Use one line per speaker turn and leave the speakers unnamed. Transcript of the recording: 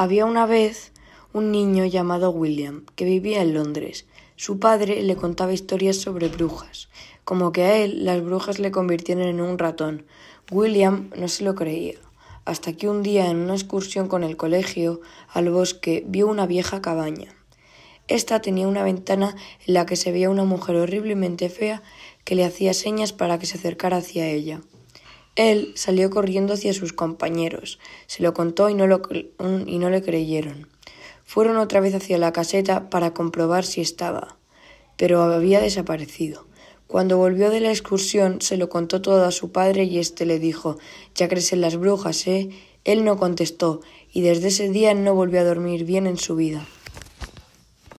Había una vez un niño llamado William que vivía en Londres. Su padre le contaba historias sobre brujas, como que a él las brujas le convirtieron en un ratón. William no se lo creía, hasta que un día en una excursión con el colegio al bosque vio una vieja cabaña. Esta tenía una ventana en la que se veía una mujer horriblemente fea que le hacía señas para que se acercara hacia ella. Él salió corriendo hacia sus compañeros. Se lo contó y no, lo, y no le creyeron. Fueron otra vez hacia la caseta para comprobar si estaba, pero había desaparecido. Cuando volvió de la excursión, se lo contó todo a su padre y éste le dijo Ya crees en las brujas, ¿eh? Él no contestó, y desde ese día no volvió a dormir bien en su vida.